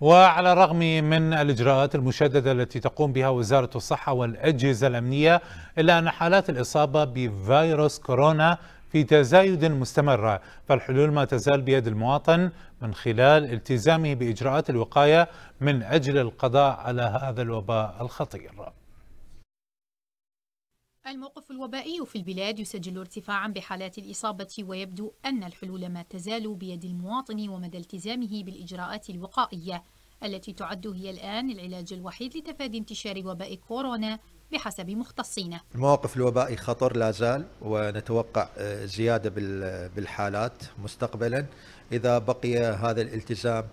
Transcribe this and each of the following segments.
وعلى الرغم من الإجراءات المشددة التي تقوم بها وزارة الصحة والأجهزة الأمنية إلا أن حالات الإصابة بفيروس كورونا في تزايد مستمر فالحلول ما تزال بيد المواطن من خلال التزامه بإجراءات الوقاية من أجل القضاء على هذا الوباء الخطير الموقف الوبائي في البلاد يسجل ارتفاعا بحالات الإصابة ويبدو أن الحلول ما تزال بيد المواطن ومدى التزامه بالإجراءات الوقائية التي تعد هي الآن العلاج الوحيد لتفادي انتشار وباء كورونا بحسب مختصين الموقف الوبائي خطر لا زال ونتوقع آه، زيادة بالحالات مستقبلا إذا بقي هذا الالتزام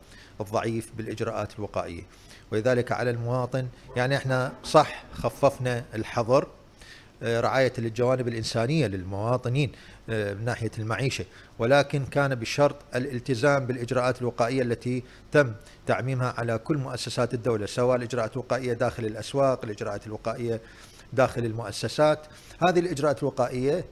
الضعيف بالإجراءات الوقائية ولذلك على المواطن يعني احنا صح خففنا الحظر رعاية للجوانب الإنسانية للمواطنين آه، من ناحية المعيشة ولكن كان بشرط الالتزام بالإجراءات الوقائية التي تم تعميمها على كل مؤسسات الدولة سواء الإجراءات الوقائية داخل الأسواق الإجراءات الوقائية داخل المؤسسات هذه الإجراءات الوقائية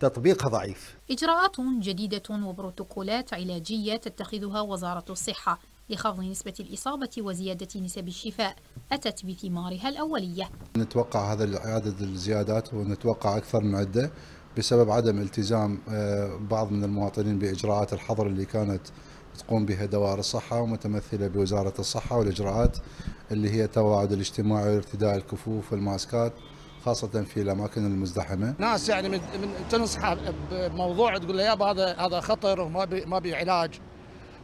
تطبيقها ضعيف إجراءات جديدة وبروتوكولات علاجية تتخذها وزارة الصحة لخفض نسبة الإصابة وزيادة نسب الشفاء أتت بثمارها الأولية نتوقع هذا عدد الزيادات ونتوقع أكثر من عدة بسبب عدم التزام آه، بعض من المواطنين بإجراءات الحظر اللي كانت تقوم بها دوائر الصحة ومتمثلة بوزارة الصحة والإجراءات اللي هي التواعد الاجتماعي وارتداء الكفوف والماسكات خاصة في الأماكن المزدحمة. ناس يعني من تنصح بموضوع تقول له يابا هذا هذا خطر وما بي ما بي علاج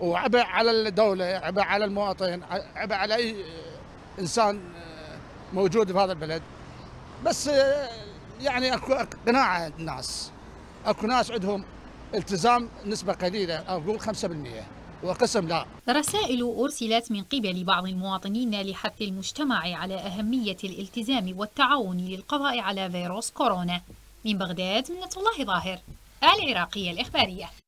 وعبء على الدولة عبء على المواطن عبء على أي إنسان موجود في هذا البلد بس يعني اكو قناعه الناس اكو ناس عندهم التزام نسبه قليله اقول 5% وقسم لا رسائل أرسلت من قبل بعض المواطنين لحث المجتمع على أهمية الالتزام والتعاون للقضاء على فيروس كورونا من بغداد منة الله ظاهر العراقية الإخبارية